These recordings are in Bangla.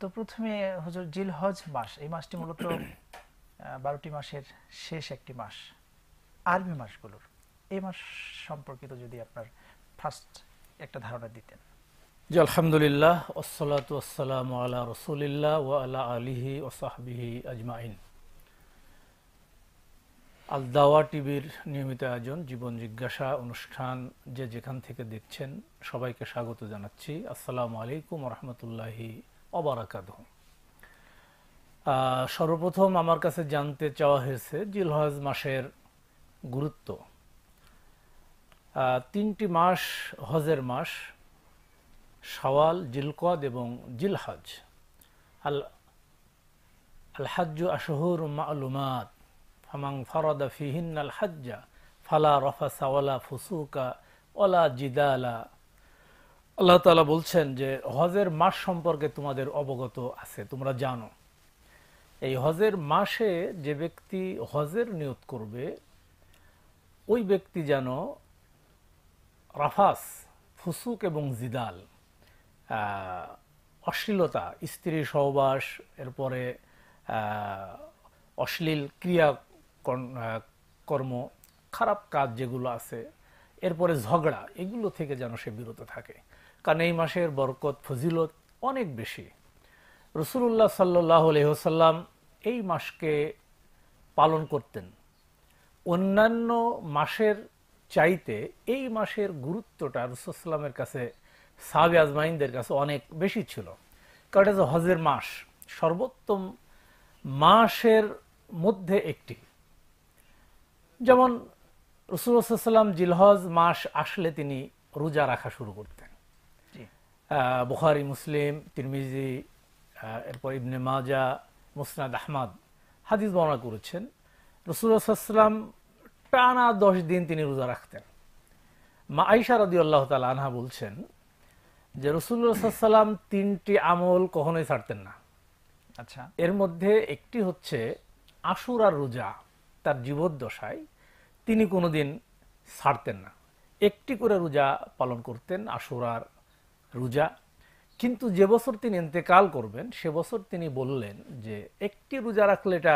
তো প্রথমে হজর জিল হজ মাস এই মাসটি মূলত বারোটি মাসের শেষ একটি মাস আরবি মাসগুলোর এই মাস সম্পর্কিত যদি আপনার ফার্স্ট একটা ধারণা দিতেন জি আলহামদুলিল্লাহ ওসলাত ওসালাম আল্লাহ রসুলিল্লাহ ও আল্লাহ আলিহি সাহাবিহি আজমাইন আল দাওয়া টিভির নিয়মিত আয়োজন জীবন জিজ্ঞাসা অনুষ্ঠান যে যেখান থেকে দেখছেন সবাইকে স্বাগত জানাচ্ছি আসসালামু আলাইকুম রহমতুল্লাহি সর্বপ্রথম আমার কাছে জানতে চাওয়া হয়েছে জিলহজ মাসের গুরুত্ব তিনটি মাস হজের মাস সওয়াল জিলকদ এবং জিলহজ আল আল হাজ্জু আশহুর মালুমাত হামাং ফরদা ফিহিন আল হাজ্জা ফালা রফা সাওয়ালা ফুসুকা ওলা আলা আল্লাহ তালা বলছেন যে হজের মাস সম্পর্কে তোমাদের অবগত আছে তোমরা জানো এই হজের মাসে যে ব্যক্তি হজের নিয়ত করবে ওই ব্যক্তি যেন রাফাস ফুসুক এবং জিদাল অশ্লীলতা স্ত্রী সহবাস এরপরে অশ্লীল ক্রিয়া কর্ম খারাপ কাজ যেগুলো আছে এরপরে ঝগড়া এগুলো থেকে যেন সে বিরত থাকে কারণ এই মাসের বরকত ফজিলত অনেক বেশি রসুল্লাহ সাল্লাসাল্লাম এই মাসকে পালন করতেন অন্যান্য মাসের চাইতে এই মাসের গুরুত্বটা রসুলামের কাছে সাহাবি আজমাইনদের কাছে অনেক বেশি ছিল কারণ এটা হজের মাস সর্বোত্তম মাসের মধ্যে একটি যেমন রসুলাম জিলহজ মাস আসলে তিনি রোজা রাখা শুরু করতেন বুখারি মুসলিম তিরমিজি এরপর ইবনে মাজা মুসনাদ আহমাদ হাদিস বর্ণনা করেছেন রসুলাম টানা দশ দিন তিনি রোজা রাখতেন মা আইসা রদি আল্লাহ তাল আনহা বলছেন যে রসুল্লাহাম তিনটি আমল কখনোই ছাড়তেন না আচ্ছা এর মধ্যে একটি হচ্ছে আশুর আর রোজা তার জীবদ্দশায় তিনি কোনোদিন ছাড়তেন না একটি করে রোজা পালন করতেন আশুরার রোজা কিন্তু যে বছর তিনি ইন্তেকাল করবেন সে বছর তিনি বললেন যে একটি রোজা রাখলে এটা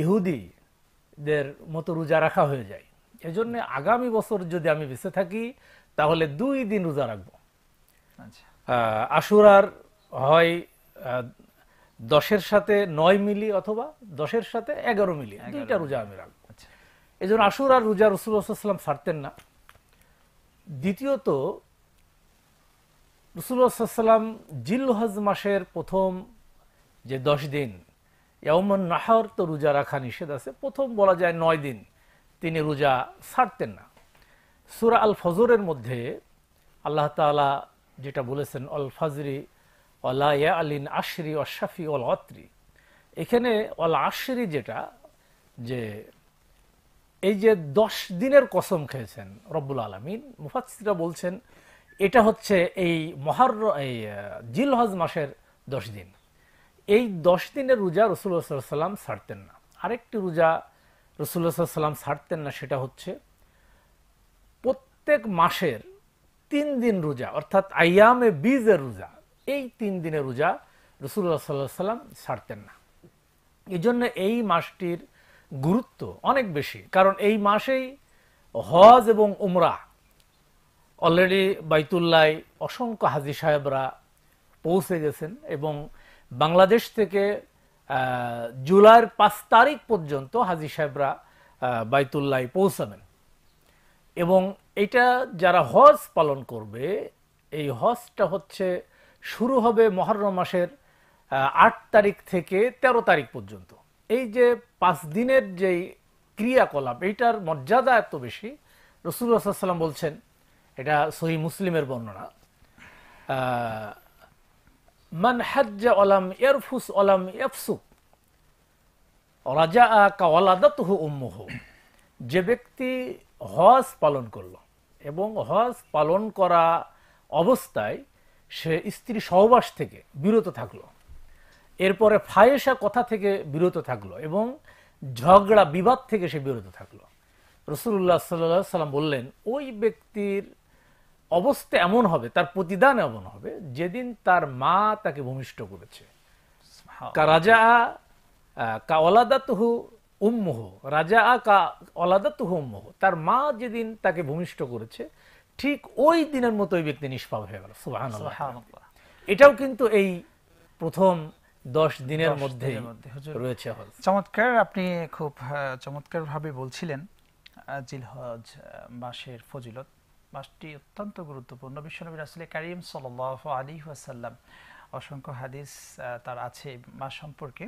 ইহুদিদের মতো রোজা রাখা হয়ে যায় এজন্য আগামী বছর যদি আমি বেঁচে থাকি তাহলে দুই দিন রোজা রাখব আচ্ছা। আশুরার হয় দশের সাথে নয় মিলি অথবা দশের সাথে এগারো মিলি দুইটা রোজা আমি রাখবো আচ্ছা। এই জন্য আশুরার রোজা রসুল্লাহাম ছাড়তেন না দ্বিতীয়ত রসুল্লাহাম জিল্লহজ মাসের প্রথম যে দশ দিন ইয়ামন নাহর তো রোজা রাখা নিষেধ আছে প্রথম বলা যায় নয় দিন তিনি রোজা ছাড়তেন না সুরা আল ফজরের মধ্যে আল্লাহ তালা যেটা বলেছেন অল ফাজরি অলা ইয়া আলিন আশরি অশাফি অল অত্রি এখানে অল আশরি যেটা যে এই যে দশ দিনের কসম খেয়েছেন রব্বুল আলমিন মুফাসিরা বলছেন এটা হচ্ছে এই মহার এই জিলহজ মাসের দশ দিন এই দশ দিনের রোজা রসুল্লাহ সাল্লাম ছাড়তেন না আরেকটি রোজা রসুল্লাহ সাল্লাম ছাড়তেন না সেটা হচ্ছে প্রত্যেক মাসের তিন দিন রোজা অর্থাৎ আয়ামে বীজের রোজা এই তিন দিনের রোজা রসুল্লাহ সাল্লাহ সাল্লাম ছাড়তেন না এই জন্য এই মাসটির গুরুত্ব অনেক বেশি কারণ এই মাসেই হজ এবং উমরা অলরেডি বাইতুল্লায় অসংখ্য হাজি সাহেবরা পৌঁছে গেছেন এবং বাংলাদেশ থেকে জুলাইয়ের পাঁচ তারিখ পর্যন্ত হাজি সাহেবরা বাইতুল্লায় পৌঁছাবেন এবং এটা যারা হজ পালন করবে এই হজটা হচ্ছে শুরু হবে মহরম মাসের আট তারিখ থেকে ১৩ তারিখ পর্যন্ত এই যে পাঁচ দিনের যেই ক্রিয়াকলাপ এইটার মর্যাদা এত বেশি রসুল সাল্লাম বলছেন এটা সহি মুসলিমের বর্ণনা মান হাজ্জা অলাম এরফুস অলাম এফসু রাজা কাওয়ালাদাত হু উম্মহ যে ব্যক্তি হজ পালন করল এবং হজ পালন করা অবস্থায় সে স্ত্রী সহবাস থেকে বিরত থাকলো এরপরে ফায়েসা কথা থেকে বিরত থাকলো এবং ঝগড়া বিবাদ থেকে সে বিরত থাকলো রসুল্লাহ সাল্লাম বললেন ওই ব্যক্তির অবস্থা এমন হবে তার প্রতিদান এমন হবে যেদিন তার মা তাকে ভূমিষ্ঠ করেছে রাজা কা অলাদাতহু উম্মহ রাজা কা অলাদাতহু উম্মহ তার মা যেদিন তাকে ভূমিষ্ঠ করেছে ঠিক ওই দিনের মতো ওই ব্যক্তি নিষ্পাপ হয়ে গেল এটাও কিন্তু এই প্রথম দশ দিনের মধ্যে রয়েছে চমৎকার আপনি খুব চমৎকার ভাবে বলছিলেন জিলহজ মাসের ফজিলত মাসটি অত্যন্ত গুরুত্বপূর্ণ বিশ্বনবী রাসুল করিম সাল আলী ওয়াসাল্লাম অসংখ্য হাদিস তার আছে মাস সম্পর্কে